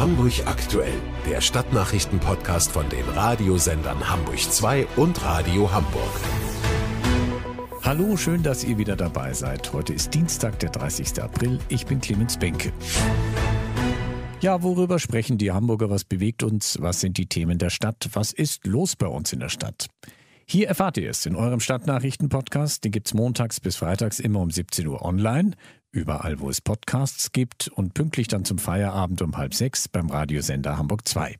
Hamburg aktuell, der Stadtnachrichten-Podcast von den Radiosendern Hamburg 2 und Radio Hamburg. Hallo, schön, dass ihr wieder dabei seid. Heute ist Dienstag, der 30. April. Ich bin Clemens Benke. Ja, worüber sprechen die Hamburger? Was bewegt uns? Was sind die Themen der Stadt? Was ist los bei uns in der Stadt? Hier erfahrt ihr es in eurem Stadtnachrichten-Podcast. Den es montags bis freitags immer um 17 Uhr online überall, wo es Podcasts gibt und pünktlich dann zum Feierabend um halb sechs beim Radiosender Hamburg 2.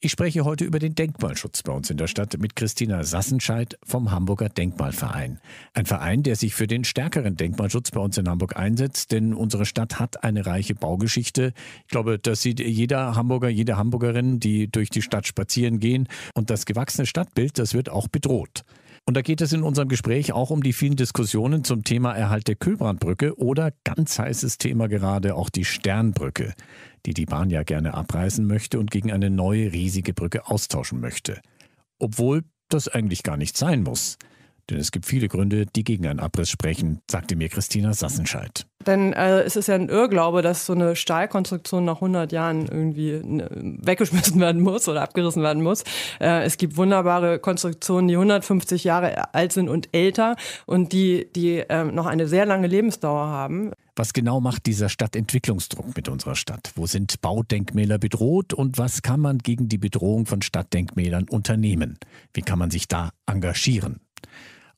Ich spreche heute über den Denkmalschutz bei uns in der Stadt mit Christina Sassenscheid vom Hamburger Denkmalverein. Ein Verein, der sich für den stärkeren Denkmalschutz bei uns in Hamburg einsetzt, denn unsere Stadt hat eine reiche Baugeschichte. Ich glaube, das sieht jeder Hamburger, jede Hamburgerin, die durch die Stadt spazieren gehen. Und das gewachsene Stadtbild, das wird auch bedroht. Und da geht es in unserem Gespräch auch um die vielen Diskussionen zum Thema Erhalt der Kühlbrandbrücke oder ganz heißes Thema gerade auch die Sternbrücke, die die Bahn ja gerne abreißen möchte und gegen eine neue riesige Brücke austauschen möchte. Obwohl das eigentlich gar nicht sein muss. Denn es gibt viele Gründe, die gegen einen Abriss sprechen, sagte mir Christina Sassenscheid. Denn äh, es ist ja ein Irrglaube, dass so eine Stahlkonstruktion nach 100 Jahren irgendwie ne, weggeschmissen werden muss oder abgerissen werden muss. Äh, es gibt wunderbare Konstruktionen, die 150 Jahre alt sind und älter und die, die äh, noch eine sehr lange Lebensdauer haben. Was genau macht dieser Stadtentwicklungsdruck mit unserer Stadt? Wo sind Baudenkmäler bedroht und was kann man gegen die Bedrohung von Stadtdenkmälern unternehmen? Wie kann man sich da engagieren?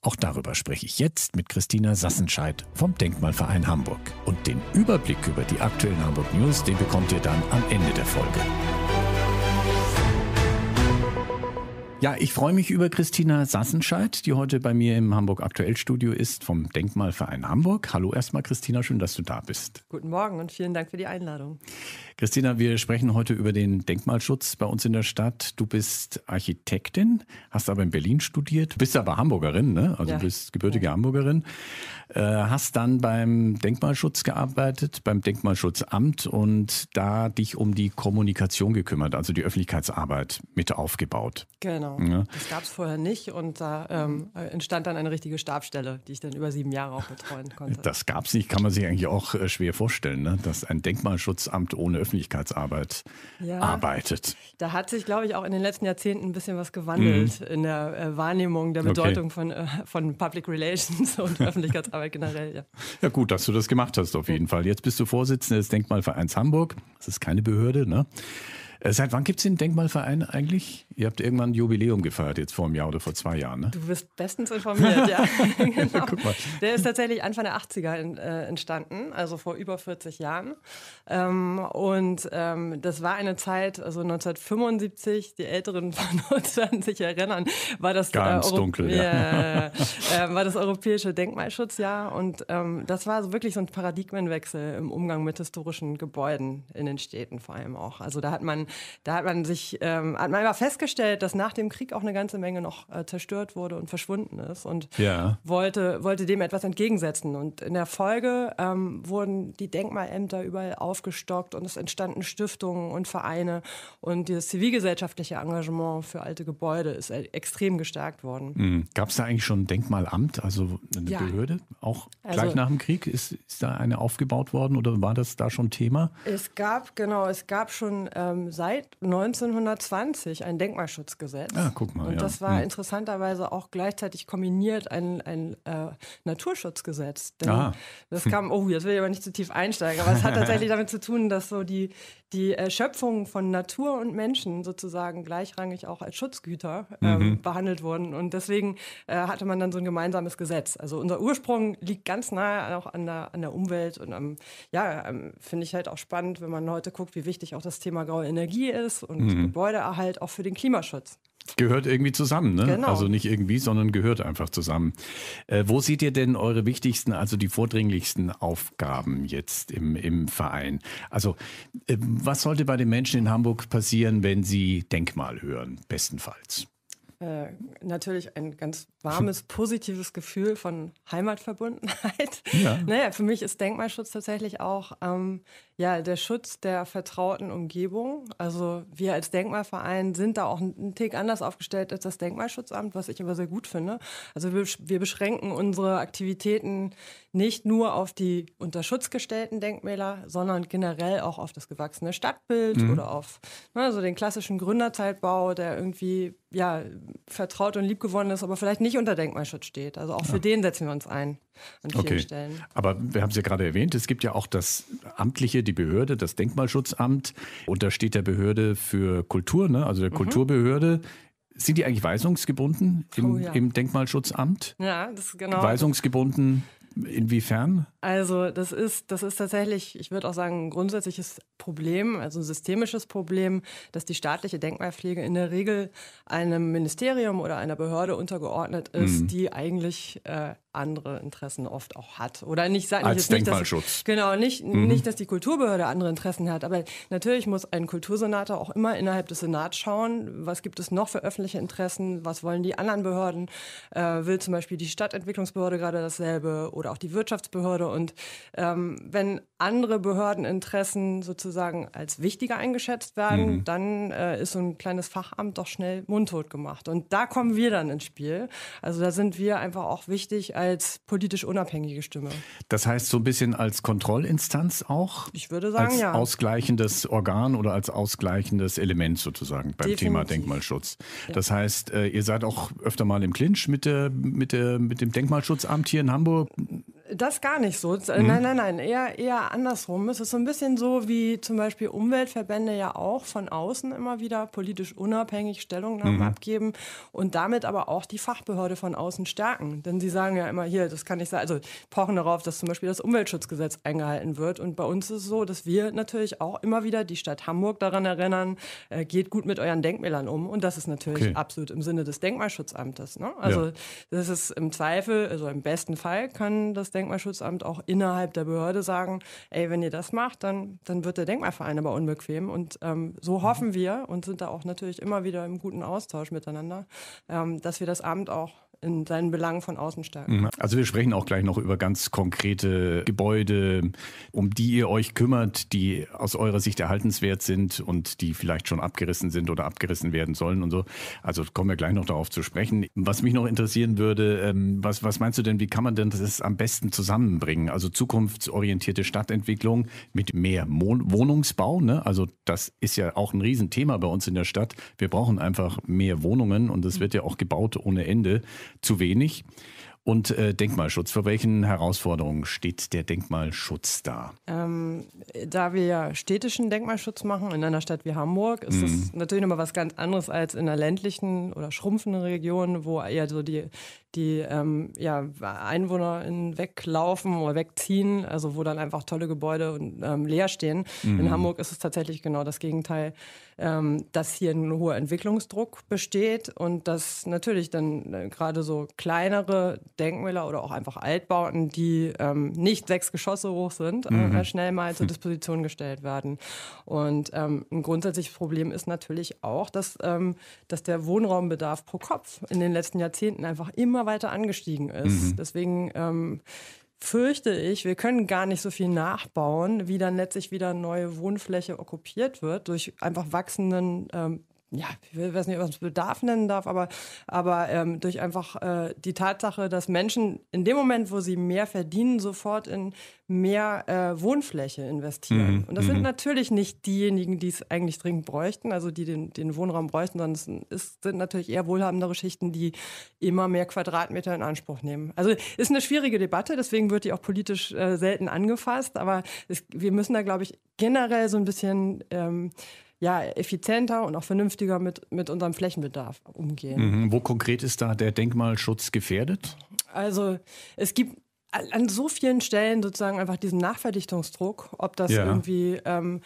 Auch darüber spreche ich jetzt mit Christina Sassenscheid vom Denkmalverein Hamburg. Und den Überblick über die aktuellen Hamburg News, den bekommt ihr dann am Ende der Folge. Ja, ich freue mich über Christina Sassenscheid, die heute bei mir im Hamburg Aktuell Studio ist vom Denkmalverein Hamburg. Hallo erstmal, Christina, schön, dass du da bist. Guten Morgen und vielen Dank für die Einladung. Christina, wir sprechen heute über den Denkmalschutz bei uns in der Stadt. Du bist Architektin, hast aber in Berlin studiert, bist aber Hamburgerin, ne? Also ja. du bist gebürtige ja. Hamburgerin. Äh, hast dann beim Denkmalschutz gearbeitet, beim Denkmalschutzamt und da dich um die Kommunikation gekümmert, also die Öffentlichkeitsarbeit mit aufgebaut. Genau. Ja. Das gab es vorher nicht und da ähm, entstand dann eine richtige Stabstelle, die ich dann über sieben Jahre auch betreuen konnte. Das gab es nicht, kann man sich eigentlich auch äh, schwer vorstellen, ne? dass ein Denkmalschutzamt ohne Öffentlichkeitsarbeit ja, arbeitet. Da hat sich, glaube ich, auch in den letzten Jahrzehnten ein bisschen was gewandelt mhm. in der äh, Wahrnehmung der Bedeutung okay. von, äh, von Public Relations und Öffentlichkeitsarbeit. Jugendarbeit generell, ja. Ja, gut, dass du das gemacht hast, auf jeden Fall. Jetzt bist du Vorsitzender des Denkmalvereins Hamburg. Das ist keine Behörde, ne? Äh, seit wann gibt es den Denkmalverein eigentlich? Ihr habt irgendwann ein Jubiläum gefeiert, jetzt vor einem Jahr oder vor zwei Jahren, ne? Du wirst bestens informiert, ja. genau. Der ist tatsächlich Anfang der 80er in, äh, entstanden, also vor über 40 Jahren. Ähm, und ähm, das war eine Zeit, also 1975, die Älteren von uns werden sich erinnern, war das, äh, Ganz äh, dunkel, ja. äh, war das Europäische Denkmalschutzjahr. Und ähm, das war so wirklich so ein Paradigmenwechsel im Umgang mit historischen Gebäuden in den Städten vor allem auch. Also da hat man da hat man sich, ähm, hat man immer festgestellt, dass nach dem Krieg auch eine ganze Menge noch äh, zerstört wurde und verschwunden ist und ja. wollte, wollte dem etwas entgegensetzen. Und in der Folge ähm, wurden die Denkmalämter überall aufgestockt und es entstanden Stiftungen und Vereine und dieses zivilgesellschaftliche Engagement für alte Gebäude ist e-, extrem gestärkt worden. Mhm. Gab es da eigentlich schon ein Denkmalamt, also eine ja. Behörde? Auch gleich also nach dem Krieg ist, ist da eine aufgebaut worden oder war das da schon Thema? Es gab, genau, es gab schon ähm, seit 1920 ein Denkmalschutzgesetz. Ah, guck mal. Und ja. das war ja. Hm. interessanterweise auch gleichzeitig kombiniert ein, ein äh, Naturschutzgesetz. Denn Aha. das hm. kam, oh, jetzt will ich aber nicht zu tief einsteigen, aber es hat tatsächlich damit zu tun, dass so die, die äh, Schöpfung von Natur und Menschen sozusagen gleichrangig auch als Schutzgüter ähm, mhm. behandelt wurden. Und deswegen äh, hatte man dann so ein gemeinsames Gesetz. Also unser Ursprung liegt ganz nahe auch an der, an der Umwelt und am, ähm, ja, ähm, finde ich halt auch spannend, wenn man heute guckt, wie wichtig auch das Thema graue Energie ist und mhm. Gebäudeerhalt auch für den Klimaschutz. Gehört irgendwie zusammen, ne? Genau. Also nicht irgendwie, sondern gehört einfach zusammen. Äh, wo seht ihr denn eure wichtigsten, also die vordringlichsten Aufgaben jetzt im, im Verein? Also, äh, was sollte bei den Menschen in Hamburg passieren, wenn sie Denkmal hören, bestenfalls? Äh, natürlich ein ganz warmes, positives Gefühl von Heimatverbundenheit. Ja. Naja, für mich ist Denkmalschutz tatsächlich auch ähm, ja, der Schutz der vertrauten Umgebung. Also wir als Denkmalverein sind da auch einen Tick anders aufgestellt als das Denkmalschutzamt, was ich aber sehr gut finde. Also wir, wir beschränken unsere Aktivitäten nicht nur auf die unter Schutz gestellten Denkmäler, sondern generell auch auf das gewachsene Stadtbild mhm. oder auf ne, so den klassischen Gründerzeitbau, der irgendwie ja vertraut und liebgewonnen ist, aber vielleicht nicht unter Denkmalschutz steht. Also auch für ja. den setzen wir uns ein an vielen okay. Stellen. Aber wir haben es ja gerade erwähnt, es gibt ja auch das amtliche, die Behörde, das Denkmalschutzamt. Und da steht der Behörde für Kultur, ne? also der mhm. Kulturbehörde. Sind die eigentlich weisungsgebunden im, oh, ja. im Denkmalschutzamt? Ja, das ist genau. Weisungsgebunden inwiefern? Also das ist, das ist tatsächlich, ich würde auch sagen, ein grundsätzliches Problem, also ein systemisches Problem, dass die staatliche Denkmalpflege in der Regel einem Ministerium oder einer Behörde untergeordnet ist, mhm. die eigentlich äh, andere Interessen oft auch hat. Oder nicht sagen Als Denkmalschutz. dass, genau, nicht, mhm. nicht, dass die Kulturbehörde andere Interessen hat, aber natürlich muss ein Kultursenator auch immer innerhalb des Senats schauen, was gibt es noch für öffentliche Interessen, was wollen die anderen Behörden, äh, will zum Beispiel die Stadtentwicklungsbehörde gerade dasselbe oder auch die Wirtschaftsbehörde und ähm, wenn andere Behördeninteressen sozusagen als wichtiger eingeschätzt werden, mhm. dann äh, ist so ein kleines Fachamt doch schnell mundtot gemacht. Und da kommen wir dann ins Spiel. Also da sind wir einfach auch wichtig als politisch unabhängige Stimme. Das heißt so ein bisschen als Kontrollinstanz auch? Ich würde sagen, als ja. ausgleichendes Organ oder als ausgleichendes Element sozusagen beim Definitiv. Thema Denkmalschutz. Ja. Das heißt, äh, ihr seid auch öfter mal im Clinch mit, der, mit, der, mit dem Denkmalschutzamt hier in Hamburg. Das gar nicht so. Äh, mhm. Nein, nein, nein. Eher, eher andersrum. Es ist so ein bisschen so, wie zum Beispiel Umweltverbände ja auch von außen immer wieder politisch unabhängig Stellungnahmen mhm. abgeben und damit aber auch die Fachbehörde von außen stärken. Denn sie sagen ja immer, hier, das kann nicht sein. Also pochen darauf, dass zum Beispiel das Umweltschutzgesetz eingehalten wird. Und bei uns ist es so, dass wir natürlich auch immer wieder die Stadt Hamburg daran erinnern, äh, geht gut mit euren Denkmälern um. Und das ist natürlich okay. absolut im Sinne des Denkmalschutzamtes. Ne? Also ja. das ist im Zweifel, also im besten Fall kann das Denkmalschutzamt auch innerhalb der Behörde sagen, ey, wenn ihr das macht, dann, dann wird der Denkmalverein aber unbequem. Und ähm, so mhm. hoffen wir und sind da auch natürlich immer wieder im guten Austausch miteinander, ähm, dass wir das Amt auch in seinen Belangen von außen stärken. Mhm. Also wir sprechen auch gleich noch über ganz konkrete Gebäude, um die ihr euch kümmert, die aus eurer Sicht erhaltenswert sind und die vielleicht schon abgerissen sind oder abgerissen werden sollen und so. Also kommen wir gleich noch darauf zu sprechen. Was mich noch interessieren würde, ähm, was, was meinst du denn, wie kann man denn das am besten zusammenbringen? Also zukunftsorientierte Stadtentwicklung mit mehr Mon Wohnungsbau, ne? also das ist ja auch ein Riesenthema bei uns in der Stadt. Wir brauchen einfach mehr Wohnungen und es mhm. wird ja auch gebaut ohne Ende zu wenig. Und äh, Denkmalschutz, vor welchen Herausforderungen steht der Denkmalschutz da? Ähm, da wir ja städtischen Denkmalschutz machen in einer Stadt wie Hamburg, ist mhm. das natürlich nochmal was ganz anderes als in einer ländlichen oder schrumpfenden Region, wo eher so die, die ähm, ja, EinwohnerInnen weglaufen oder wegziehen, also wo dann einfach tolle Gebäude und, ähm, leer stehen. Mhm. In Hamburg ist es tatsächlich genau das Gegenteil, ähm, dass hier ein hoher Entwicklungsdruck besteht und dass natürlich dann äh, gerade so kleinere Denkmäler oder auch einfach Altbauten, die ähm, nicht sechs Geschosse hoch sind, äh, mhm. äh, schnell mal zur hm. Disposition gestellt werden. Und ähm, ein grundsätzliches Problem ist natürlich auch, dass, ähm, dass der Wohnraumbedarf pro Kopf in den letzten Jahrzehnten einfach immer weiter angestiegen ist. Mhm. Deswegen ähm, fürchte ich, wir können gar nicht so viel nachbauen, wie dann letztlich wieder neue Wohnfläche okkupiert wird durch einfach wachsenden ähm, ja, ich weiß nicht, ob man es Bedarf nennen darf, aber, aber ähm, durch einfach äh, die Tatsache, dass Menschen in dem Moment, wo sie mehr verdienen, sofort in mehr äh, Wohnfläche investieren. Mhm. Und das mhm. sind natürlich nicht diejenigen, die es eigentlich dringend bräuchten, also die den, den Wohnraum bräuchten, sondern es ist, sind natürlich eher wohlhabendere Schichten, die immer mehr Quadratmeter in Anspruch nehmen. Also ist eine schwierige Debatte, deswegen wird die auch politisch äh, selten angefasst, aber es, wir müssen da, glaube ich, generell so ein bisschen ähm, ja, effizienter und auch vernünftiger mit, mit unserem Flächenbedarf umgehen. Mhm. Wo konkret ist da der Denkmalschutz gefährdet? Also es gibt an so vielen Stellen sozusagen einfach diesen Nachverdichtungsdruck, ob das ja. irgendwie ähm,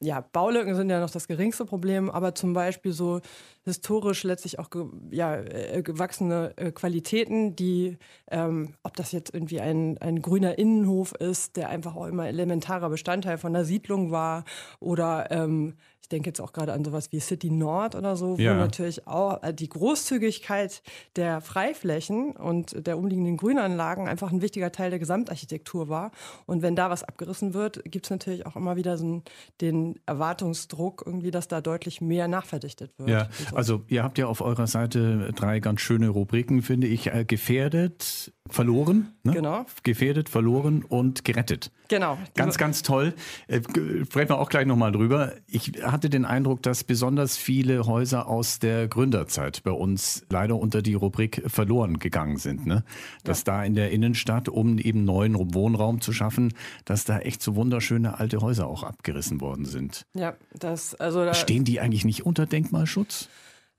ja, Baulücken sind ja noch das geringste Problem, aber zum Beispiel so historisch letztlich auch ge ja, äh, gewachsene äh, Qualitäten, die, ähm, ob das jetzt irgendwie ein, ein grüner Innenhof ist, der einfach auch immer elementarer Bestandteil von der Siedlung war oder ähm, denke jetzt auch gerade an sowas wie City Nord oder so, wo ja. natürlich auch äh, die Großzügigkeit der Freiflächen und der umliegenden Grünanlagen einfach ein wichtiger Teil der Gesamtarchitektur war. Und wenn da was abgerissen wird, gibt es natürlich auch immer wieder so den Erwartungsdruck irgendwie, dass da deutlich mehr nachverdichtet wird. Ja, also, also ihr habt ja auf eurer Seite drei ganz schöne Rubriken, finde ich, äh, gefährdet, verloren, ne? genau. gefährdet, verloren und gerettet. Genau. Ganz, ganz toll. Äh, sprechen wir auch gleich nochmal drüber. Ich hatte den Eindruck, dass besonders viele Häuser aus der Gründerzeit bei uns leider unter die Rubrik verloren gegangen sind. Ne? Dass ja. da in der Innenstadt, um eben neuen Wohnraum zu schaffen, dass da echt so wunderschöne alte Häuser auch abgerissen worden sind. Ja, das, also da Stehen die eigentlich nicht unter Denkmalschutz?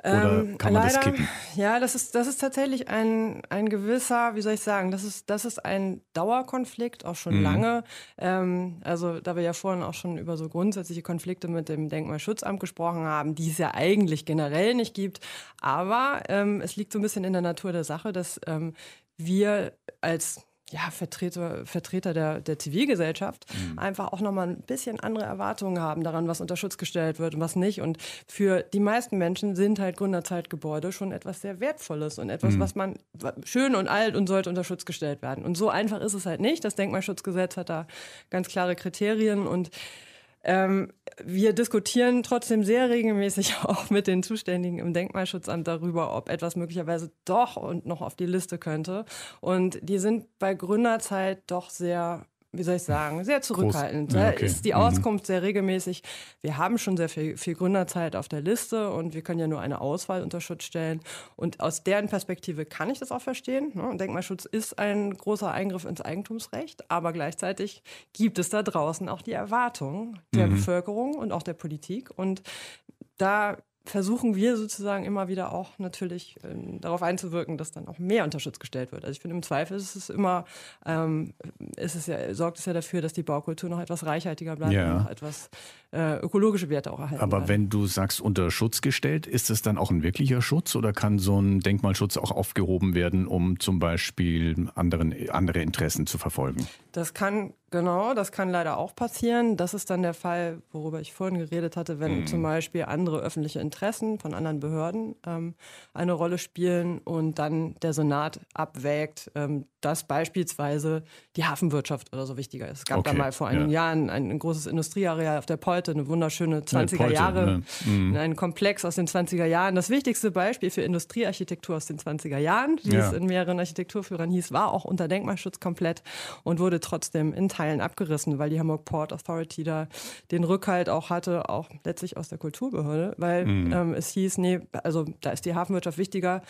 Oder ähm, kann man ähm, leider, das kippen? Ja, das ist, das ist tatsächlich ein, ein gewisser, wie soll ich sagen, das ist, das ist ein Dauerkonflikt, auch schon mhm. lange. Ähm, also, da wir ja vorhin auch schon über so grundsätzliche Konflikte mit dem Denkmalschutzamt gesprochen haben, die es ja eigentlich generell nicht gibt. Aber ähm, es liegt so ein bisschen in der Natur der Sache, dass ähm, wir als ja, Vertreter, Vertreter der, der Zivilgesellschaft mhm. einfach auch nochmal ein bisschen andere Erwartungen haben daran, was unter Schutz gestellt wird und was nicht. Und für die meisten Menschen sind halt Gründerzeitgebäude schon etwas sehr Wertvolles und etwas, mhm. was man schön und alt und sollte unter Schutz gestellt werden. Und so einfach ist es halt nicht. Das Denkmalschutzgesetz hat da ganz klare Kriterien und ähm, wir diskutieren trotzdem sehr regelmäßig auch mit den Zuständigen im Denkmalschutzamt darüber, ob etwas möglicherweise doch und noch auf die Liste könnte. Und die sind bei Gründerzeit doch sehr wie soll ich sagen, sehr zurückhaltend. Ja, ne? okay. Ist die mhm. Auskunft mhm. sehr regelmäßig. Wir haben schon sehr viel, viel, Gründerzeit auf der Liste und wir können ja nur eine Auswahl unter Schutz stellen. Und aus deren Perspektive kann ich das auch verstehen. Ne? Denkmalschutz ist ein großer Eingriff ins Eigentumsrecht, aber gleichzeitig gibt es da draußen auch die Erwartung der mhm. Bevölkerung und auch der Politik. Und da versuchen wir sozusagen immer wieder auch natürlich ähm, darauf einzuwirken, dass dann auch mehr Unterschutz gestellt wird. Also ich finde im Zweifel ist es immer, ähm, ist es ja, sorgt es ja dafür, dass die Baukultur noch etwas reichhaltiger bleibt ja. und noch etwas äh, ökologische Werte auch erhalten. Aber bleiben. wenn du sagst unter Schutz gestellt, ist es dann auch ein wirklicher Schutz oder kann so ein Denkmalschutz auch aufgehoben werden, um zum Beispiel anderen, andere Interessen zu verfolgen? Das kann, genau, das kann leider auch passieren. Das ist dann der Fall, worüber ich vorhin geredet hatte, wenn mhm. zum Beispiel andere öffentliche Interessen von anderen Behörden ähm, eine Rolle spielen und dann der Senat abwägt, ähm, dass beispielsweise die Hafenwirtschaft oder so wichtiger ist. Es gab okay. da mal vor einigen ja. Jahren ein, ein, großes Industrieareal auf der Polte, eine wunderschöne 20er Jahre, ne? mhm. ein Komplex aus den 20er Jahren. Das wichtigste Beispiel für Industriearchitektur aus den 20er Jahren, wie ja. es in mehreren Architekturführern hieß, war auch unter Denkmalschutz komplett und wurde trotzdem in Teilen abgerissen, weil die Hamburg Port Authority da den Rückhalt auch hatte, auch letztlich aus der Kulturbehörde, weil mhm. ähm, es hieß, nee, also da ist die Hafenwirtschaft wichtiger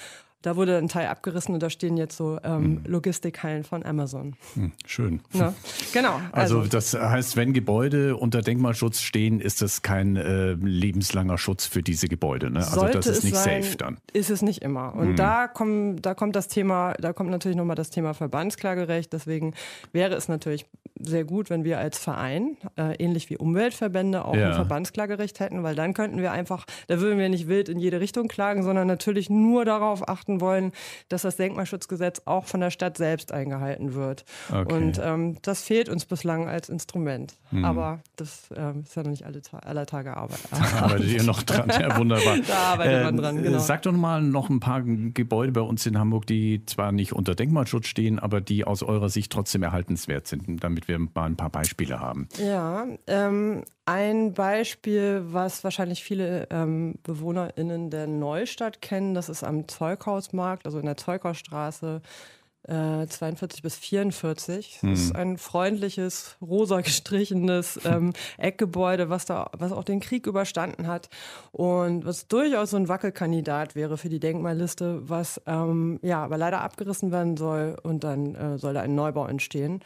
da wurde ein Teil abgerissen und da stehen jetzt so ähm, mhm. Logistikhallen von Amazon. Mhm, schön. Na, genau. Also. also. das heißt, wenn Gebäude unter Denkmalschutz stehen, ist das kein äh, lebenslanger Schutz für diese Gebäude. Ne? Also Sollte das ist nicht sein, safe dann. Ist es nicht immer. Und mhm. da, komm, da kommt das Thema, da kommt natürlich nochmal das Thema Verbandsklagerecht. Deswegen wäre es natürlich sehr gut, wenn wir als Verein, äh, ähnlich wie Umweltverbände, auch ja. ein Verbandsklagerecht hätten, weil dann könnten wir einfach, da würden wir nicht wild in jede Richtung klagen, sondern natürlich nur darauf achten, gewährleisten wollen, dass das Denkmalschutzgesetz auch von der Stadt selbst eingehalten wird. Okay. Und ähm, das fehlt uns bislang als Instrument. Mhm. Aber das ähm, ist ja noch nicht alle, aller Tage Arbeit. Da arbeitet ihr noch dran, ja wunderbar. da arbeitet äh, man ähm, dran, genau. Äh, sag doch mal noch ein paar Gebäude bei uns in Hamburg, die zwar nicht unter Denkmalschutz stehen, aber die aus eurer Sicht trotzdem erhaltenswert sind, damit wir mal ein paar Beispiele haben. Ja, ähm, ein Beispiel, was wahrscheinlich viele ähm, BewohnerInnen der Neustadt kennen, das ist am Zeughaus Rathausmarkt, also in der Zeukerstraße, 42 äh, bis 44. Das hm. ist mhm. ein freundliches, rosa gestrichenes ähm, Eckgebäude, was da, was auch den Krieg überstanden hat und was durchaus so ein Wackelkandidat wäre für die Denkmalliste, was ähm, ja aber leider abgerissen werden soll und dann äh, soll da ein Neubau entstehen,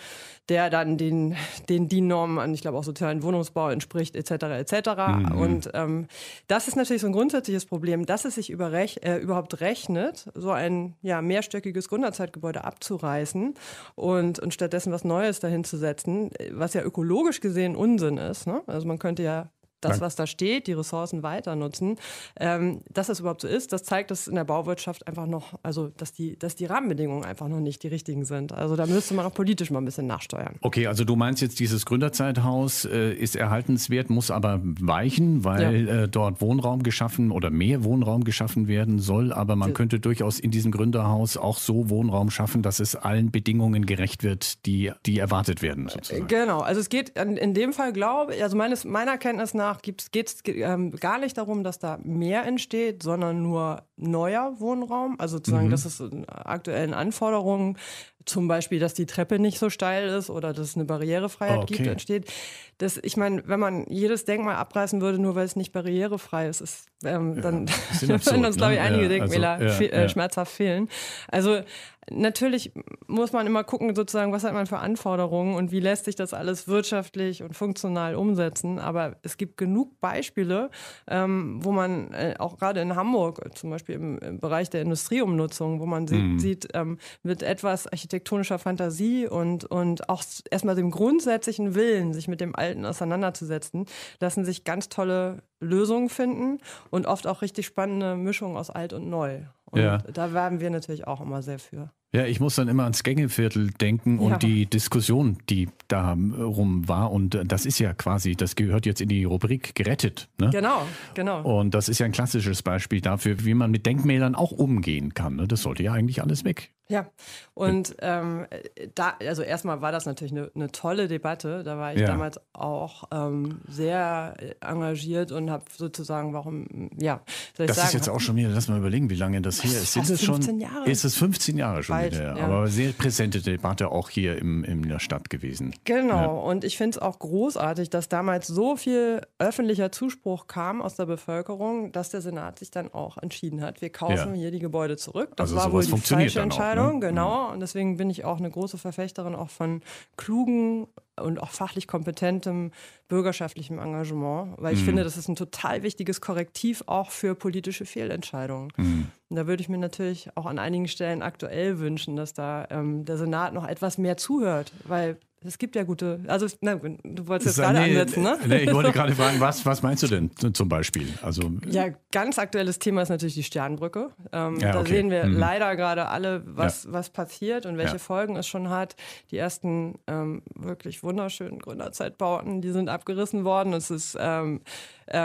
der dann den, den DIN-Normen an, ich glaube, auch sozialen Wohnungsbau entspricht, etc. etc. Mhm. Und ähm, das ist natürlich so ein grundsätzliches Problem, dass es sich äh, überhaupt rechnet, so ein ja, mehrstöckiges Gründerzeitgebäude abzureißen und, und stattdessen was Neues dahin zu setzen, was ja ökologisch gesehen Unsinn ist. Ne? Also man könnte ja das, was da steht, die Ressourcen weiter nutzen. Ähm, dass das überhaupt so ist, das zeigt, dass in der Bauwirtschaft einfach noch, also dass die, dass die Rahmenbedingungen einfach noch nicht die richtigen sind. Also da müsste man auch politisch mal ein bisschen nachsteuern. Okay, also du meinst jetzt, dieses Gründerzeithaus äh, ist erhaltenswert, muss aber weichen, weil ja. äh, dort Wohnraum geschaffen oder mehr Wohnraum geschaffen werden soll. Aber man könnte durchaus in diesem Gründerhaus auch so Wohnraum schaffen, dass es allen Bedingungen gerecht wird, die, die erwartet werden. Sozusagen. Äh, genau, also es geht in, in dem Fall, glaube ich, also meines, meiner Kenntnis nach, nach geht es ähm, gar nicht darum, dass da mehr entsteht, sondern nur neuer Wohnraum. Also sozusagen, mhm. dass es in aktuellen Anforderungen, zum Beispiel, dass die Treppe nicht so steil ist oder dass es eine Barrierefreiheit okay. gibt, entsteht. Das, ich meine, wenn man jedes Denkmal abreißen würde, nur weil es nicht barrierefrei ist, ist ähm, ja, dann würden uns, glaube ne? ich, einige ne? Denkmäler also, ja. äh, schmerzhaft fehlen. Also natürlich muss man immer gucken, sozusagen, was hat man für Anforderungen und wie lässt sich das alles wirtschaftlich und funktional umsetzen. Aber es gibt genug Beispiele, ähm, wo man äh, auch gerade in Hamburg, zum Beispiel im, im, Bereich der Industrieumnutzung, wo man sie mhm. sieht, ähm, mit etwas architektonischer Fantasie und, und auch erstmal dem grundsätzlichen Willen, sich mit dem Alten auseinanderzusetzen, lassen sich ganz tolle Lösungen finden und oft auch richtig spannende Mischungen aus alt und neu. Und ja. da werben wir natürlich auch immer sehr für. Ja, ich muss dann immer ans Gängeviertel denken und die Diskussion, die da äh, rum war. Und äh, das ist ja quasi, das gehört jetzt in die Rubrik gerettet. Ne? Genau, genau. Und das ist ja ein klassisches Beispiel dafür, wie man mit Denkmälern auch umgehen kann. Ne? Das sollte ja eigentlich alles weg. Ja, hm. und ähm, äh, da, also erstmal war das natürlich eine, eine tolle Debatte. Da war ich ja. damals auch ähm, sehr äh, engagiert und habe sozusagen, warum, ja, soll ich das sagen, ist jetzt auch schon wieder, lass mal überlegen, wie lange das hier ist. Sind es schon? Jahre. Ist es 15 Jahre schon Bald, wieder? Ja. Aber sehr präsente Debatte auch hier im, in der Stadt gewesen. Genau, ja. und ich finde es auch großartig, dass damals so viel öffentlicher Zuspruch kam aus der Bevölkerung, dass der Senat sich dann auch entschieden hat, wir kaufen hier die Gebäude zurück. Das also war sowas wohl die funktioniert falsche ne? Entscheidung. Entscheidung, ne? Mhm. genau. Mhm. Und deswegen bin ich auch eine große Verfechterin auch von klugen und auch fachlich kompetentem bürgerschaftlichem Engagement, weil ich mhm. finde, das ist ein total wichtiges Korrektiv auch für politische Fehlentscheidungen. Mhm. Und da würde ich mir natürlich auch an einigen Stellen aktuell wünschen, dass da ähm, der Senat noch etwas mehr zuhört, weil es gibt ja gute, also na, du wolltest jetzt gerade nee, ansetzen, ne? Nee, ich wollte gerade fragen, was, was meinst du denn zum Beispiel? Also, ja, ganz aktuelles Thema ist natürlich die Sternbrücke. Ähm, ja, da okay. sehen wir mhm. leider gerade alle, was, ja. was passiert und welche ja. Folgen es schon hat. Die ersten ähm, wirklich wunderschönen Gründerzeitbauten, die sind abgerissen worden. Es ist, ähm, äh,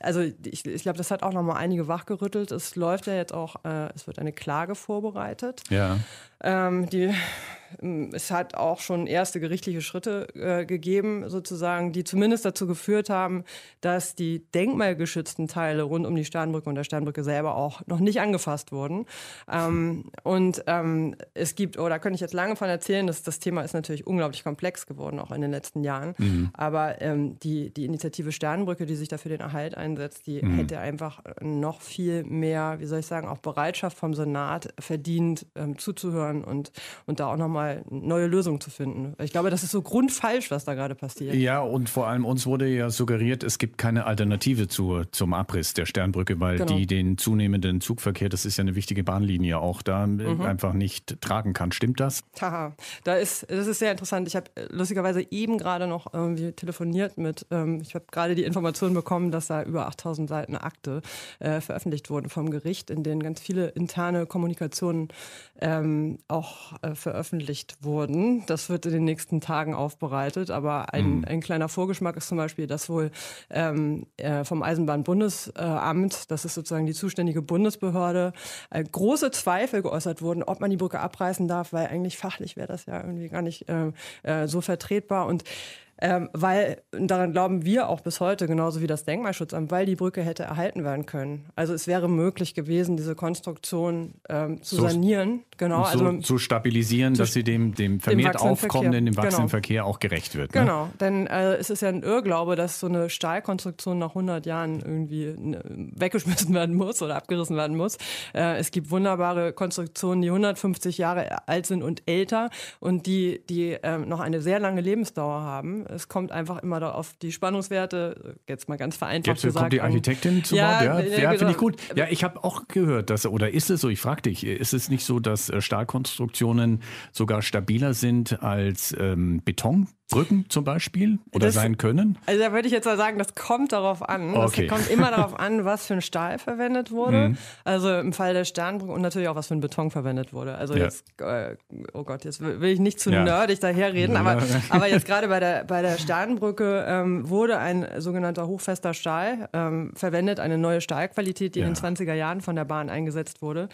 also ich, ich glaube, das hat auch nochmal einige wachgerüttelt. Es läuft ja jetzt auch, äh, es wird eine Klage vorbereitet. Ja. Ähm, die ähm, es hat auch schon erste gerichtliche Schritte äh, gegeben, sozusagen, die zumindest dazu geführt haben, dass die denkmalgeschützten Teile rund um die Sternbrücke und der Sternbrücke selber auch noch nicht angefasst wurden. Ähm, und ähm, es gibt, oh, könnte ich jetzt lange von erzählen, dass das Thema ist natürlich unglaublich komplex geworden, auch in den letzten Jahren. Mhm. Aber ähm, die, die Initiative Sternbrücke, die sich dafür den Erhalt einsetzt, die mhm. hätte einfach noch viel mehr, wie soll ich sagen, auch Bereitschaft vom Senat verdient, ähm, zuzuhören und, und da auch nochmal nochmal neue Lösungen zu finden. Ich glaube, das ist so grundfalsch, was da gerade passiert. Ja, und vor allem uns wurde ja suggeriert, es gibt keine Alternative zu, zum Abriss der Sternbrücke, weil genau. die den zunehmenden Zugverkehr, das ist ja eine wichtige Bahnlinie auch da, äh, mhm. einfach nicht tragen kann. Stimmt das? Haha, da ist, das ist sehr interessant. Ich habe äh, lustigerweise eben gerade noch irgendwie telefoniert mit, ähm, ich habe gerade die Information bekommen, dass da über 8000 Seiten Akte äh, veröffentlicht wurden vom Gericht, in denen ganz viele interne Kommunikationen ähm, auch äh, veröffentlicht veröffentlicht wurden. Das wird in den nächsten Tagen aufbereitet, aber ein, mhm. ein kleiner Vorgeschmack ist zum Beispiel, dass wohl ähm, äh, vom Eisenbahnbundesamt, das ist sozusagen die zuständige Bundesbehörde, äh, große Zweifel geäußert wurden, ob man die Brücke abreißen darf, weil eigentlich fachlich wäre das ja irgendwie gar nicht äh, äh so vertretbar. Und ähm, weil, daran glauben wir auch bis heute, genauso wie das Denkmalschutzamt, weil die Brücke hätte erhalten werden können. Also es wäre möglich gewesen, diese Konstruktion ähm, zu so, sanieren. Genau, so, also zu stabilisieren, zu, dass sie dem, dem vermehrt aufkommenden, dem wachsenden genau. Verkehr auch gerecht wird. Ne? Genau, denn äh, es ist ja ein Irrglaube, dass so eine Stahlkonstruktion nach 100 Jahren irgendwie ne, weggeschmissen werden muss oder abgerissen werden muss. Äh, es gibt wunderbare Konstruktionen, die 150 Jahre alt sind und älter und die, die äh, noch eine sehr lange Lebensdauer haben. Es kommt einfach immer auf die Spannungswerte, jetzt mal ganz vereinfacht jetzt gesagt. Kommt die Architektin zu Wort? Ja, ja, ja genau. finde ich genau. gut. Ja, ich habe auch gehört, dass, oder ist es so, ich frage dich, ist es nicht so, dass äh, Stahlkonstruktionen sogar stabiler sind als ähm, Beton? Rücken zum Beispiel oder das, sein können? Also da würde ich jetzt mal sagen, das kommt darauf an. Okay. Das kommt immer darauf an, was für ein Stahl verwendet wurde. Mhm. Also im Fall der Sternbrücke und natürlich auch, was für ein Beton verwendet wurde. Also ja. jetzt, äh, oh Gott, jetzt will ich nicht zu ja. nerdig daherreden, ja. aber, aber jetzt gerade bei der, bei der Sternbrücke ähm, wurde ein sogenannter hochfester Stahl ähm, verwendet, eine neue Stahlqualität, die ja. in den 20er Jahren von der Bahn eingesetzt wurde,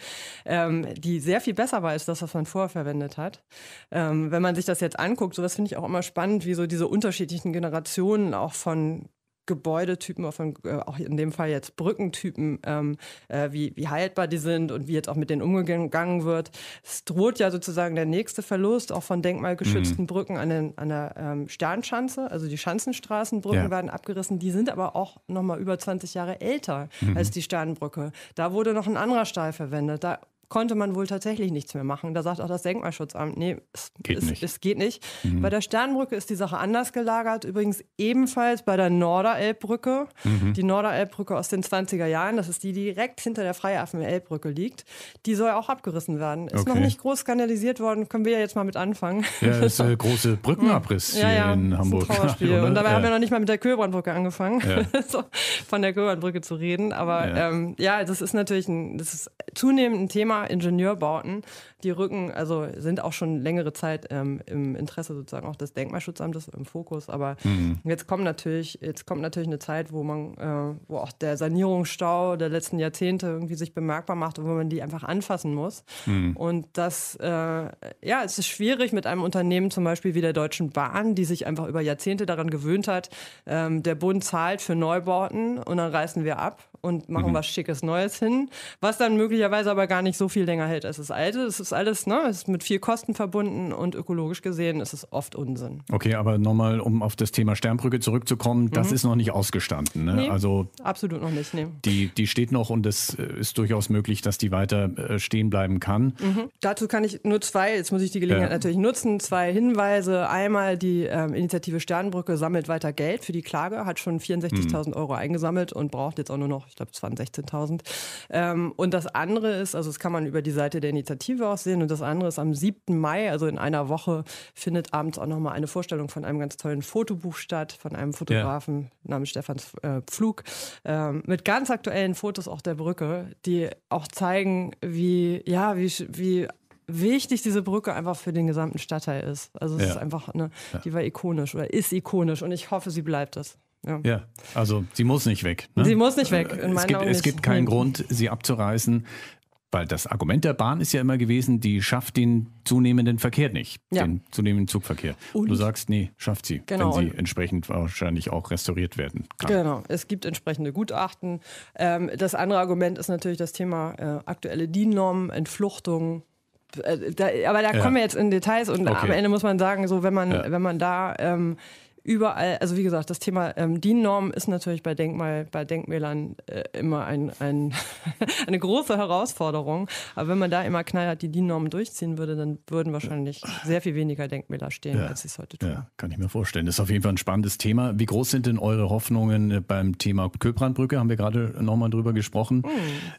ähm, die sehr viel besser war als das, was man vorher verwendet hat. Ähm, wenn man sich das jetzt anguckt, so das finde ich auch immer spannend spannend, wie so diese unterschiedlichen Generationen auch von Gebäudetypen, von, äh, auch in dem Fall jetzt Brückentypen, ähm, äh, wie, wie haltbar die sind und wie jetzt auch mit denen umgegangen wird. Es droht ja sozusagen der nächste Verlust auch von denkmalgeschützten mhm. Brücken an, den, an der ähm, Sternschanze. Also die Schanzenstraßenbrücken ja. werden abgerissen. Die sind aber auch nochmal über 20 Jahre älter mhm. als die Sternbrücke. Da wurde noch ein anderer Stahl verwendet. Da konnte man wohl tatsächlich nichts mehr machen. Da sagt auch das Denkmalschutzamt, nee, es geht es, nicht. Es geht nicht. Mhm. Bei der Sternbrücke ist die Sache anders gelagert. Übrigens ebenfalls bei der Norderelbbrücke. Mhm. Die Norderelbbrücke aus den 20er Jahren, das ist die, die direkt hinter der Freiaffen-Elbbrücke liegt. Die soll auch abgerissen werden. Ist okay. noch nicht groß skandalisiert worden, können wir ja jetzt mal mit anfangen. Ja, das ist der große Brückenabriss ja, hier ja, in Hamburg. Ja, Und dabei haben wir noch nicht mal mit der Köhlbrandbrücke angefangen, so, von der Köhlbrandbrücke zu reden. Aber ähm, ja. das ist natürlich ein, das ist zunehmend ein Thema Firma Ingenieurbauten. Die rücken, also sind auch schon längere Zeit ähm, im Interesse sozusagen auch des Denkmalschutzamtes im Fokus. Aber mhm. jetzt kommt natürlich, jetzt kommt natürlich eine Zeit, wo man, äh, wo auch der Sanierungsstau der letzten Jahrzehnte irgendwie sich bemerkbar macht und wo man die einfach anfassen muss. Mhm. Und das, äh, ja, es ist schwierig mit einem Unternehmen zum Beispiel wie der Deutschen Bahn, die sich einfach über Jahrzehnte daran gewöhnt hat, ähm, der Bund zahlt für Neubauten und dann reißen wir ab und machen mhm. was Schickes Neues hin, was dann möglicherweise aber gar nicht so so viel länger hält als das alte. Es ist alles, ne, es ist mit viel Kosten verbunden und ökologisch gesehen ist es oft Unsinn. Okay, aber nochmal, um auf das Thema Sternbrücke zurückzukommen, das mhm. ist noch nicht ausgestanden. Ne? Nee, also absolut noch nicht. Nee. Die, die steht noch und es äh, ist durchaus möglich, dass die weiter äh, stehen bleiben kann. Mhm. Dazu kann ich nur zwei, jetzt muss ich die Gelegenheit äh, natürlich nutzen, zwei Hinweise. Einmal die ähm, Initiative Sternbrücke sammelt weiter Geld für die Klage, hat schon 64.000 mhm. Euro eingesammelt und braucht jetzt auch nur noch, ich glaube, es waren 16.000. Ähm, und das andere ist, also es kann man über die Seite der Initiative auch sehen. Und das andere ist am 7. Mai, also in einer Woche, findet abends auch nochmal eine Vorstellung von einem ganz tollen Fotobuch statt, von einem Fotografen ja. namens Stefan äh, Pflug, ähm, mit ganz aktuellen Fotos auch der Brücke, die auch zeigen, wie, ja, wie, wie wichtig diese Brücke einfach für den gesamten Stadtteil ist. Also es ja. ist einfach eine, die war ikonisch oder ist ikonisch und ich hoffe, sie bleibt es. Ja. ja. also sie muss nicht weg. Ne? Sie muss nicht weg. es, gibt, es gibt, keinen hm. Grund, sie abzureißen. Weil das Argument der Bahn ist ja immer gewesen, die schafft den zunehmenden Verkehr nicht, ja. den zunehmenden Zugverkehr. Und du sagst, nee, schafft sie, genau, wenn sie entsprechend wahrscheinlich auch restauriert werden kann. Genau, es gibt entsprechende Gutachten. Ähm, das andere Argument ist natürlich das Thema äh, aktuelle DIN-Normen, Entfluchtung, äh, aber da ja. kommen wir jetzt in Details und okay. am Ende muss man sagen, so wenn man, ja. wenn man da ähm, überall, also wie gesagt, das Thema ähm, DIN-Norm ist natürlich bei, Denkmal, bei Denkmälern äh, immer ein, ein eine große Herausforderung. Aber wenn man da immer knallhart die DIN-Normen durchziehen würde, dann würden wahrscheinlich sehr viel weniger Denkmäler stehen, ja. als sie es heute tun. Ja, kann ich mir vorstellen. Das ist auf jeden Fall ein spannendes Thema. Wie groß sind denn eure Hoffnungen äh, beim Thema Köbrandbrücke? Haben wir gerade nochmal drüber gesprochen. Mhm.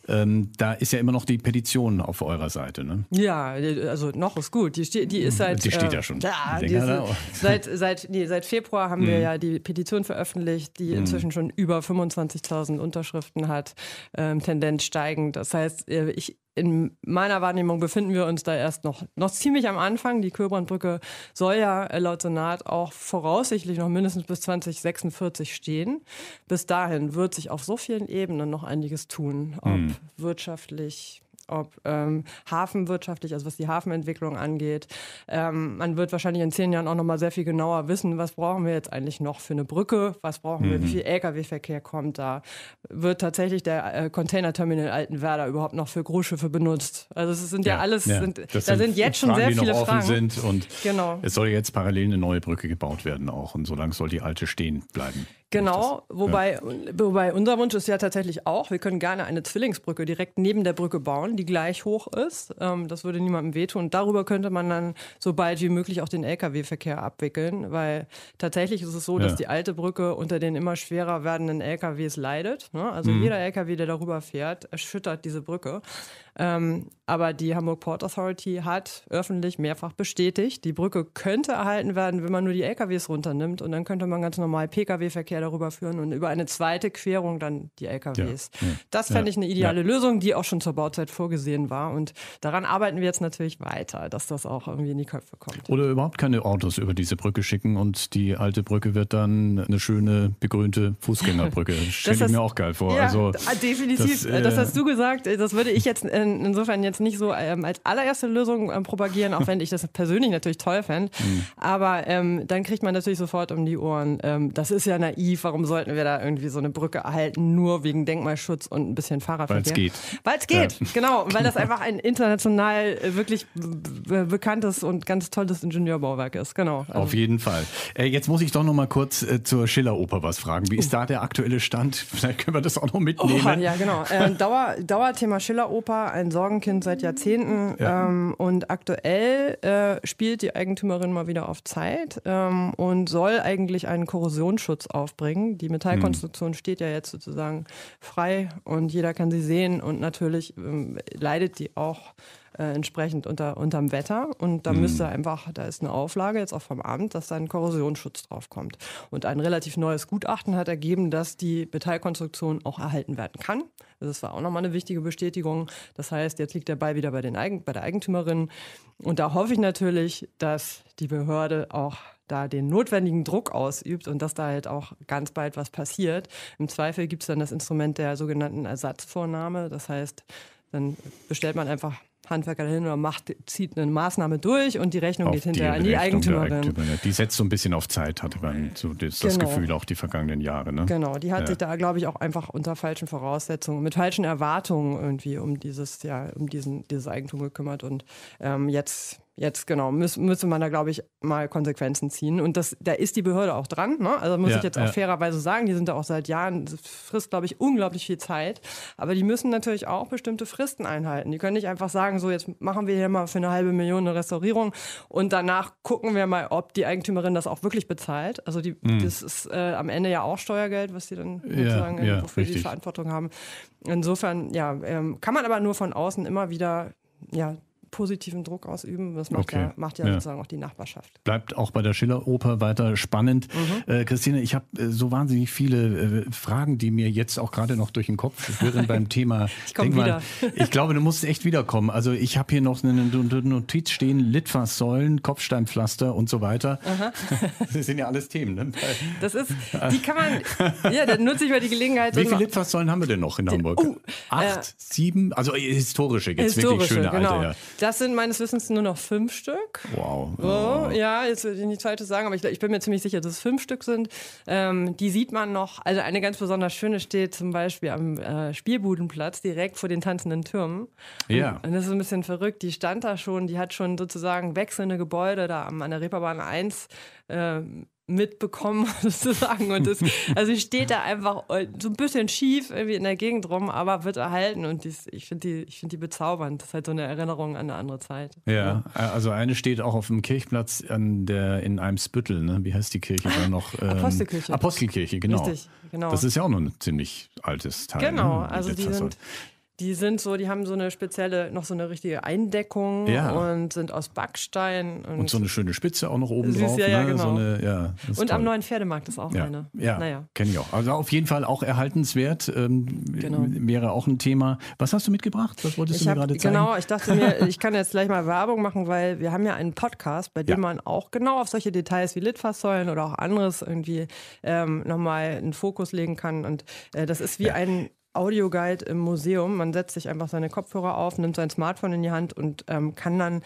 Ähm, da ist ja immer noch die Petition auf eurer Seite. Ne? Ja, also noch ist gut. Die, die ist mhm. seit... Die steht äh, ja schon. ja, die ist, seit, seit, nee, seit Februar Februar haben mhm. wir ja die Petition veröffentlicht, die mhm. inzwischen schon über 25.000 Unterschriften hat, ähm, Tendenz steigend. Das heißt, äh, ich, in meiner Wahrnehmung befinden wir uns da erst noch, noch ziemlich am Anfang. Die Kölbrandbrücke soll ja äh, laut Senat auch voraussichtlich noch mindestens bis 2046 stehen. Bis dahin wird sich auf so vielen Ebenen noch einiges tun, ob mhm. wirtschaftlich, ob ähm, hafenwirtschaftlich, also was die Hafenentwicklung angeht. Ähm, man wird wahrscheinlich in zehn Jahren auch nochmal sehr viel genauer wissen, was brauchen wir jetzt eigentlich noch für eine Brücke, was brauchen mhm. wir, wie mhm. viel Lkw-Verkehr kommt da. Wird tatsächlich der äh, Containerterminal Altenwerder überhaupt noch für Großschiffe benutzt? Also es sind ja, ja alles, ja. Sind, da sind, sind jetzt Fragen, schon sehr die viele noch offen Fragen. Sind und genau. Es soll jetzt parallel eine neue Brücke gebaut werden auch und solange soll die alte stehen bleiben. Genau, wobei, ja. wobei unser Wunsch ist ja tatsächlich auch, wir können gerne eine Zwillingsbrücke direkt neben der Brücke bauen, die gleich hoch ist. Ähm, das würde niemandem wehtun. Und darüber könnte man dann so bald wie möglich auch den Lkw-Verkehr abwickeln, weil tatsächlich ist es so, ja. dass die alte Brücke unter den immer schwerer werdenden Lkws leidet. Ne? Also mhm. jeder Lkw, der darüber fährt, erschüttert diese Brücke. Ähm, aber die Hamburg Port Authority hat öffentlich mehrfach bestätigt, die Brücke könnte erhalten werden, wenn man nur die LKWs runternimmt. Und dann könnte man ganz normal Pkw-Verkehr darüber führen und über eine zweite Querung dann die LKWs. Ja, ja, das fände ich eine ideale Lösung, die auch schon zur Bauzeit vorgesehen war. Und daran arbeiten wir jetzt natürlich weiter, dass das auch irgendwie in die Köpfe kommt. Oder überhaupt keine Autos über diese Brücke schicken und die alte Brücke wird dann eine schöne, begrünte Fußgängerbrücke. Stelle ich mir auch geil vor. also, definitiv, das, äh, das, hast du gesagt. Das würde ich jetzt äh, in, insofern jetzt nicht so ähm, als allererste Lösung ähm, propagieren, auch wenn ich das persönlich natürlich toll fände. Mhm. Aber ähm, dann kriegt man natürlich sofort um die Ohren, ähm, das ist ja naiv, warum sollten wir da irgendwie so eine Brücke erhalten, nur wegen Denkmalschutz und ein bisschen Fahrradverkehr? Weil es geht. Weil es geht, ja. genau. Weil das einfach ein international äh, wirklich äh, bekanntes und ganz tolles Ingenieurbauwerk ist, genau. Also Auf jeden Fall. Äh, jetzt muss ich doch noch mal kurz äh, zur Schilleroper was fragen. Wie ist oh. da der aktuelle Stand? Vielleicht können wir das auch noch mitnehmen. Oh, ja, genau. Äh, Dauer, Dauerthema Schilleroper ein Sorgenkind seit Jahrzehnten ja. ähm, und aktuell äh, spielt die Eigentümerin mal wieder auf Zeit ähm, und soll eigentlich einen Korrosionsschutz aufbringen. Die Metallkonstruktion hm. steht ja jetzt sozusagen frei und jeder kann sie sehen und natürlich ähm, leidet die auch äh, entsprechend unter, unterm Wetter. Und da mhm. müsste einfach, da ist eine Auflage jetzt auch vom Amt, dass da ein Korrosionsschutz drauf kommt. Und ein relativ neues Gutachten hat ergeben, dass die Metallkonstruktion auch erhalten werden kann. Also das war auch nochmal eine wichtige Bestätigung. Das heißt, jetzt liegt der Ball wieder bei, den Eigen, bei der Eigentümerin. Und da hoffe ich natürlich, dass die Behörde auch da den notwendigen Druck ausübt und dass da halt auch ganz bald was passiert. Im Zweifel gibt es dann das Instrument der sogenannten Ersatzvornahme. Das heißt, dann bestellt man einfach Handwerker dahin oder macht, zieht eine Maßnahme durch und die Rechnung auf geht hinterher an die Eigentümerin. Eigentümerin. Die setzt so ein bisschen auf Zeit, hatte man genau. so das, genau. das Gefühl, auch die vergangenen Jahre. Ne? Genau, die hat ja. sich da, glaube ich, auch einfach unter falschen Voraussetzungen, mit falschen Erwartungen irgendwie um dieses, ja, um diesen, dieses Eigentum gekümmert. Und ähm, jetzt jetzt genau, müß, müsste man da, glaube ich, mal Konsequenzen ziehen. Und das, da ist die Behörde auch dran. Ne? Also muss ja, ich jetzt ja. auch fairerweise sagen, die sind da auch seit Jahren, das frisst, glaube ich, unglaublich viel Zeit. Aber die müssen natürlich auch bestimmte Fristen einhalten. Die können nicht einfach sagen, so jetzt machen wir hier mal für eine halbe Million eine Restaurierung und danach gucken wir mal, ob die Eigentümerin das auch wirklich bezahlt. Also die, mhm. das ist äh, am Ende ja auch Steuergeld, was sie dann sozusagen, ja, ja wofür richtig. die Verantwortung haben. Insofern, ja, ähm, kann man aber nur von außen immer wieder ja, positiven Druck ausüben. Das macht, okay. ja, macht ja, ja, sozusagen auch die Nachbarschaft. Bleibt auch bei der Schilleroper weiter spannend. Mhm. Äh, Christine, ich habe äh, so wahnsinnig viele äh, Fragen, die mir jetzt auch gerade noch durch den Kopf führen beim Thema. ich komme wieder. ich glaube, du musst echt wiederkommen. Also ich habe hier noch eine Notiz stehen, Litfaßsäulen, Kopfsteinpflaster und so weiter. das sind ja alles Themen. Ne? Das ist, die kann man, ja, dann nutze ich mal die Gelegenheit. Wie viele Litfaßsäulen haben wir denn noch in Hamburg? Oh, äh, Acht, sieben, also äh, historische, jetzt historische, wirklich schöne genau. alte. Ja. Das sind meines Wissens nur noch fünf Stück. Wow. So, ja, jetzt will ich nicht falsches sagen, aber ich, ich, bin mir ziemlich sicher, dass es fünf Stück sind. Ähm, die sieht man noch. Also eine ganz besonders schöne steht zum Beispiel am äh, Spielbudenplatz direkt vor den tanzenden Türmen. Ja. Und, und, das ist ein bisschen verrückt. Die stand da schon, die hat schon sozusagen wechselnde Gebäude da an der Reeperbahn 1 äh, mitbekommen, sozusagen. Und das, also steht da einfach so ein bisschen schief irgendwie in der Gegend rum, aber wird erhalten. Und dies, ich finde die, find die bezaubernd. Das ist halt so eine Erinnerung an eine andere Zeit. Ja, ja. also eine steht auch auf dem Kirchplatz an der, in einem Spüttel. Ne? Wie heißt die Kirche da noch? Apostelkirche. Ähm, Apostelkirche, genau. Richtig, genau. Das ist ja auch noch ein ziemlich altes Teil. Genau, ne? also die sind, die sind so, die haben so eine spezielle, noch so eine richtige Eindeckung ja. und sind aus Backstein. Und, und, so eine schöne Spitze auch noch oben süß, drauf. Ja, ja, ne? genau. So eine, ja, und toll. am neuen Pferdemarkt ist auch ja. eine. Ja, naja. kenne ich auch. Also auf jeden Fall auch erhaltenswert. Ähm, genau. Wäre auch ein Thema. Was hast du mitgebracht? Was wolltest ich du mir gerade zeigen? Genau, ich dachte mir, ich kann jetzt gleich mal Werbung machen, weil wir haben ja einen Podcast, bei dem man auch genau auf solche Details wie Litfaßsäulen oder auch anderes irgendwie ähm, nochmal einen Fokus legen kann. Und äh, das ist wie ein Audioguide im Museum. Man setzt sich einfach seine Kopfhörer auf, nimmt sein Smartphone in die Hand und ähm, kann dann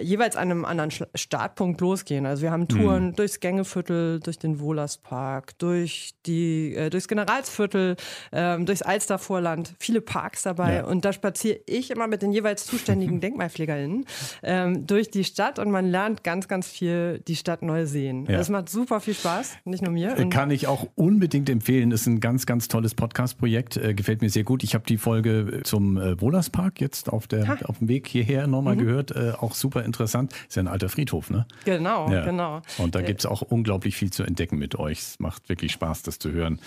jeweils an einem anderen Startpunkt losgehen. Also wir haben hm. Touren mhm. durchs Gängeviertel, durch den Wohlerspark, durch die, äh, durchs Generalsviertel, ähm, durchs Alstervorland, viele Parks dabei. Ja. Und da spaziere ich immer mit den jeweils zuständigen DenkmalpflegerInnen ähm, durch die Stadt und man lernt ganz, ganz viel die Stadt neu sehen. Ja. Das macht super viel Spaß, nicht nur mir. Äh, kann ich auch unbedingt empfehlen. Ist ein ganz, ganz tolles Podcast-Projekt. Äh, gefällt mir sehr gut. Ich habe die Folge zum äh, Wohlerspark jetzt auf, der, auf dem Weg hierher nochmal mhm. gehört. Äh, auch super super interessant. Ist ja ein alter Friedhof, ne? Genau, ja. genau. Und da äh, gibt es auch unglaublich viel zu entdecken mit euch. Es macht wirklich Spaß, das zu hören.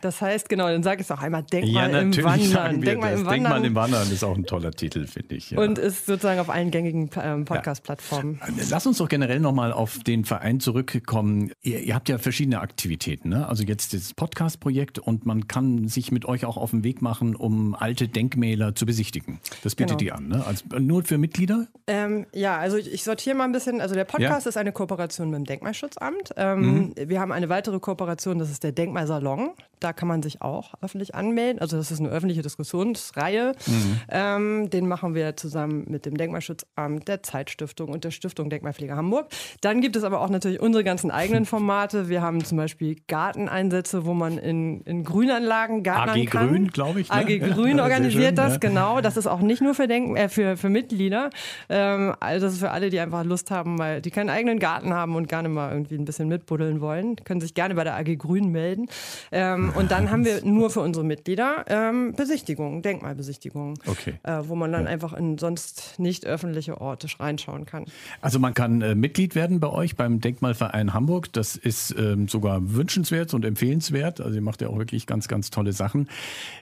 Das heißt, genau, dann sage ich es auch einmal, Denkmal ja, im Wandern. Denkmal im Wandern. Denkmal im Wandern ist auch ein toller Titel, finde ich. Ja. Und ist sozusagen auf allen gängigen äh, Podcast-Plattformen. Ja. Äh, lass uns doch generell nochmal auf den Verein zurückkommen. Ihr, ihr habt ja verschiedene Aktivitäten, ne? also jetzt das Podcast-Projekt und man kann sich mit euch auch auf den Weg machen, um alte Denkmäler zu besichtigen. Das bietet genau. ihr an, ne? also nur für Mitglieder? Ähm, ja, also ich sortiere mal ein bisschen. Also der Podcast ist eine Kooperation mit dem Denkmalschutzamt. Ähm, mhm. Wir haben eine weitere Kooperation, das ist der Denkmalsalon. Da kann man sich auch öffentlich anmelden. Also das ist eine öffentliche Diskussionsreihe. Mhm. Ähm, den machen wir zusammen mit dem Denkmalschutzamt, der Zeitstiftung und der Stiftung Denkmalpflege Hamburg. Dann gibt es aber auch natürlich unsere ganzen eigenen Formate. Wir haben zum Beispiel Garteneinsätze, wo man in, in Grünanlagen Garten AG kann. Grün, glaube ich. Ne? AG ja, Grün organisiert schön, das, ja. genau. Das ist auch nicht nur für, Denk äh, für, für Mitglieder. Ähm, also das ist für alle, die einfach Lust haben, weil die keinen eigenen Garten haben und gerne mal irgendwie ein bisschen mitbuddeln wollen. können sich gerne bei der AG Grün melden. Ähm, und dann haben wir nur für unsere Mitglieder ähm, Besichtigungen, Denkmalbesichtigungen, okay. äh, wo man dann ja. einfach in sonst nicht öffentliche Orte reinschauen kann. Also man kann äh, Mitglied werden bei euch beim Denkmalverein Hamburg. Das ist ähm, sogar wünschenswert und empfehlenswert. Also ihr macht ja auch wirklich ganz, ganz tolle Sachen.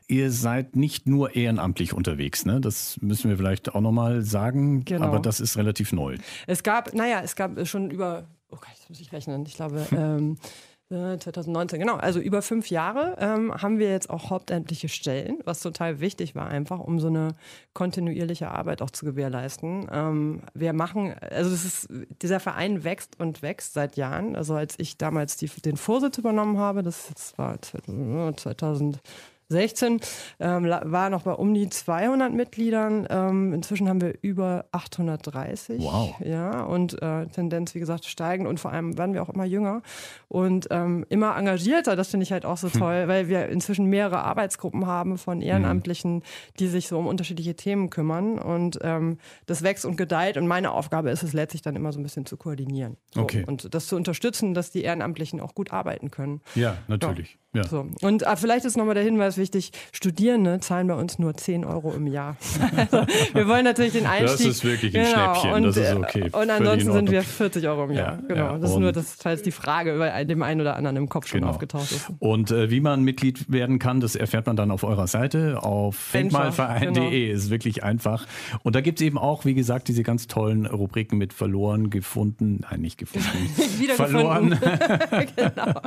Ihr seid nicht nur ehrenamtlich unterwegs, ne? Das müssen wir vielleicht auch nochmal sagen. Genau. Aber das ist relativ neu. Es gab, naja, es gab schon über oh Gott, jetzt muss ich rechnen. Ich glaube, ähm, 2019, äh, genau. Also über fünf Jahre ähm, haben wir jetzt auch hauptamtliche Stellen, was total wichtig war, einfach um so eine kontinuierliche Arbeit auch zu gewährleisten. Ähm, wir machen, also das ist, dieser Verein wächst und wächst seit Jahren. Also als ich damals die, den Vorsitz übernommen habe, das war 2000 äh, 16, ähm, war noch bei um die 200 Mitgliedern. Ähm, inzwischen haben wir über 830. Wow. Ja, und äh, Tendenz, wie gesagt, steigend und vor allem werden wir auch immer jünger und ähm, immer engagierter. Das finde ich halt auch so hm. toll, hm. weil wir inzwischen mehrere Arbeitsgruppen haben von Ehrenamtlichen, hm. die sich so um unterschiedliche Themen kümmern und ähm, das wächst und gedeiht. Und meine Aufgabe ist es letztlich dann immer so ein bisschen zu koordinieren so. okay. und das zu unterstützen, dass die Ehrenamtlichen auch gut arbeiten können. Ja, natürlich. Ja. Ja. So. Und ah, vielleicht ist nochmal der Hinweis wichtig, Studierende zahlen bei uns nur 10 Euro im Jahr. also, wir wollen natürlich den Einstieg. Das ist wirklich ein genau, Schnäppchen, und, das ist okay. Äh, und ansonsten sind wir 40 Euro im Jahr. Ja, genau. Ja. Das ist nur, das, falls die Frage über dem einen oder anderen im Kopf schon genau. aufgetaucht ist. Und äh, wie man Mitglied werden kann, das erfährt man dann auf eurer Seite, auf feldmalverein.de. Genau. Ist wirklich einfach. Und da gibt es eben auch, wie gesagt, diese ganz tollen Rubriken mit verloren, gefunden, nein, nicht gefunden, verloren. genau.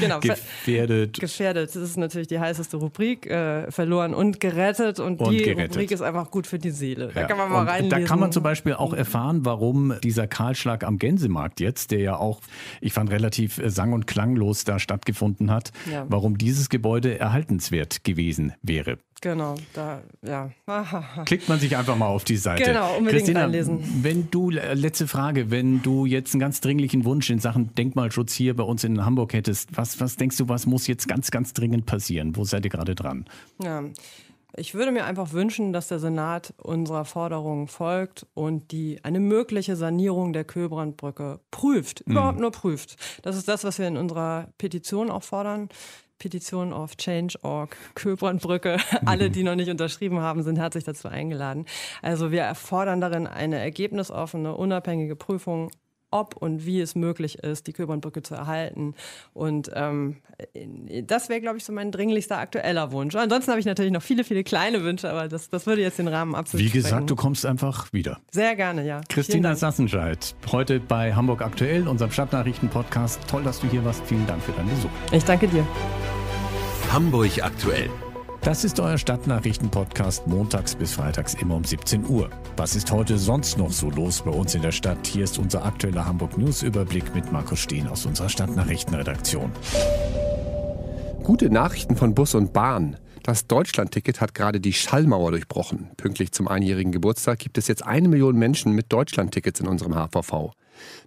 genau. Gefährdet gefährdet. Gefährdet, das ist natürlich die heißeste Rubrik, äh, verloren und gerettet. Und, und die gerettet. Rubrik ist einfach gut für die Seele. Ja. Da kann man mal und Da kann man zum Beispiel auch erfahren, warum dieser Kahlschlag am Gänsemarkt jetzt, der ja auch, ich fand, relativ äh, sang- und klanglos da stattgefunden hat, ja. warum dieses Gebäude erhaltenswert gewesen wäre. Genau, da, ja. Klickt man sich einfach mal auf die Seite. Genau, unbedingt Christina, einlesen. Wenn du, äh, letzte Frage, wenn du jetzt einen ganz dringlichen Wunsch in Sachen Denkmalschutz hier bei uns in Hamburg hättest, was, was denkst du, was muss jetzt ganz, ganz dringend passieren? Wo seid ihr gerade dran? Ja. Ich würde mir einfach wünschen, dass der Senat unserer Forderung folgt und die eine mögliche Sanierung der Köbrandbrücke prüft, mhm. überhaupt mhm. nur prüft. Das ist das, was wir in unserer Petition auch fordern. Petition auf Change.org, Köbernbrücke. Alle, die noch nicht unterschrieben haben, sind herzlich dazu eingeladen. Also wir erfordern darin eine ergebnisoffene, unabhängige Prüfung ob und wie es möglich ist, die Köbernbrücke zu erhalten. Und ähm, das wäre, glaube ich, so mein dringlichster aktueller Wunsch. Ansonsten habe ich natürlich noch viele, viele kleine Wünsche, aber das, das würde jetzt den Rahmen absolut Wie gesagt, sprengen. du kommst einfach wieder. Sehr gerne, ja. Christina Sassenscheid, heute bei Hamburg Aktuell, unserem Stadtnachrichten-Podcast. Toll, dass du hier warst. Vielen Dank für deinen Besuch. Ich danke dir. Hamburg Aktuell das ist euer Stadtnachrichten-Podcast montags bis freitags immer um 17 Uhr. Was ist heute sonst noch so los bei uns in der Stadt? Hier ist unser aktueller Hamburg News-Überblick mit Markus Steen aus unserer Stadtnachrichtenredaktion. Gute Nachrichten von Bus und Bahn. Das Deutschlandticket hat gerade die Schallmauer durchbrochen. Pünktlich zum einjährigen Geburtstag gibt es jetzt eine Million Menschen mit Deutschlandtickets in unserem HVV.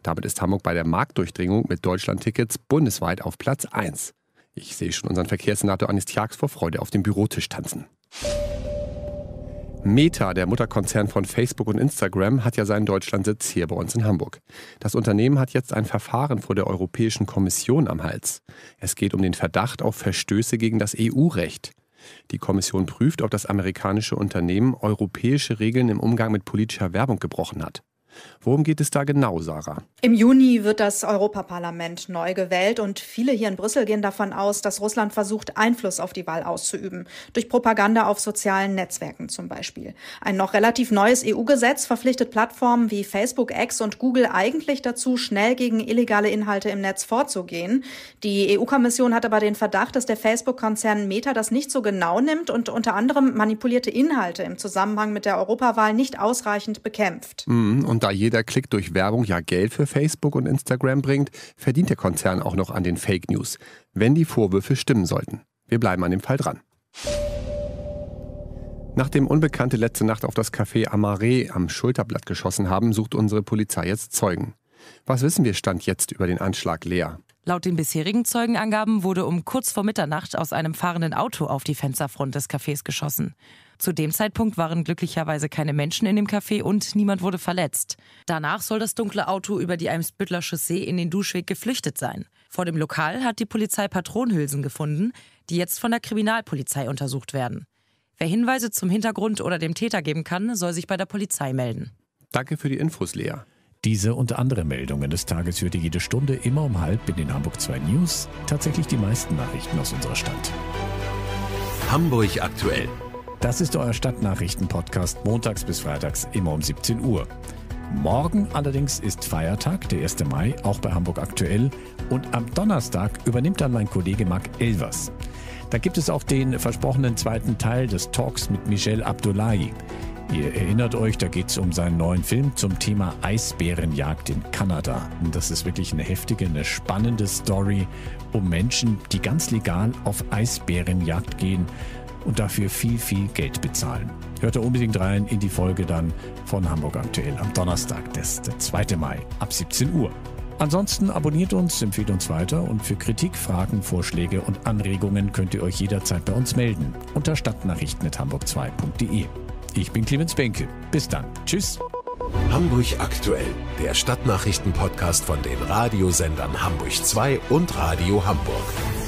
Damit ist Hamburg bei der Marktdurchdringung mit Deutschlandtickets bundesweit auf Platz 1. Ich sehe schon unseren Verkehrssenator Anis Tjax vor Freude auf dem Bürotisch tanzen. Meta, der Mutterkonzern von Facebook und Instagram, hat ja seinen Deutschlandsitz hier bei uns in Hamburg. Das Unternehmen hat jetzt ein Verfahren vor der Europäischen Kommission am Hals. Es geht um den Verdacht auf Verstöße gegen das EU-Recht. Die Kommission prüft, ob das amerikanische Unternehmen europäische Regeln im Umgang mit politischer Werbung gebrochen hat. Worum geht es da genau, Sarah? Im Juni wird das Europaparlament neu gewählt und viele hier in Brüssel gehen davon aus, dass Russland versucht, Einfluss auf die Wahl auszuüben. Durch Propaganda auf sozialen Netzwerken zum Beispiel. Ein noch relativ neues EU-Gesetz verpflichtet Plattformen wie Facebook, X und Google eigentlich dazu, schnell gegen illegale Inhalte im Netz vorzugehen. Die EU-Kommission hat aber den Verdacht, dass der Facebook-Konzern Meta das nicht so genau nimmt und unter anderem manipulierte Inhalte im Zusammenhang mit der Europawahl nicht ausreichend bekämpft. Mhm, und da jeder jeder Klick durch Werbung ja Geld für Facebook und Instagram bringt, verdient der Konzern auch noch an den Fake News, wenn die Vorwürfe stimmen sollten. Wir bleiben an dem Fall dran. Nachdem Unbekannte letzte Nacht auf das Café Amare am Schulterblatt geschossen haben, sucht unsere Polizei jetzt Zeugen. Was wissen wir Stand jetzt über den Anschlag leer? Laut den bisherigen Zeugenangaben wurde um kurz vor Mitternacht aus einem fahrenden Auto auf die Fensterfront des Cafés geschossen. Zu dem Zeitpunkt waren glücklicherweise keine Menschen in dem Café und niemand wurde verletzt. Danach soll das dunkle Auto über die Eimsbüttler Chaussee in den Duschweg geflüchtet sein. Vor dem Lokal hat die Polizei Patronhülsen gefunden, die jetzt von der Kriminalpolizei untersucht werden. Wer Hinweise zum Hintergrund oder dem Täter geben kann, soll sich bei der Polizei melden. Danke für die Infos, Lea. Diese und andere Meldungen des Tages hört ihr jede Stunde immer um halb in den Hamburg 2 News. Tatsächlich die meisten Nachrichten aus unserer Stadt. Hamburg aktuell. Das ist euer Stadtnachrichten-Podcast montags bis freitags immer um 17 Uhr. Morgen allerdings ist Feiertag, der 1. Mai, auch bei Hamburg aktuell. Und am Donnerstag übernimmt dann mein Kollege Marc Elvers. Da gibt es auch den versprochenen zweiten Teil des Talks mit Michel Abdullahi. Ihr erinnert euch, da geht es um seinen neuen Film zum Thema Eisbärenjagd in Kanada. Und das ist wirklich eine heftige, eine spannende Story um Menschen, die ganz legal auf Eisbärenjagd gehen und dafür viel, viel Geld bezahlen. Hört da unbedingt rein in die Folge dann von Hamburg aktuell am Donnerstag, das der 2. Mai ab 17 Uhr. Ansonsten abonniert uns, empfiehlt uns weiter und für Kritik, Fragen, Vorschläge und Anregungen könnt ihr euch jederzeit bei uns melden unter stadtnachrichten.hamburg2.de. Ich bin Clemens Benke. Bis dann. Tschüss. Hamburg aktuell, der Stadtnachrichten-Podcast von den Radiosendern Hamburg 2 und Radio Hamburg.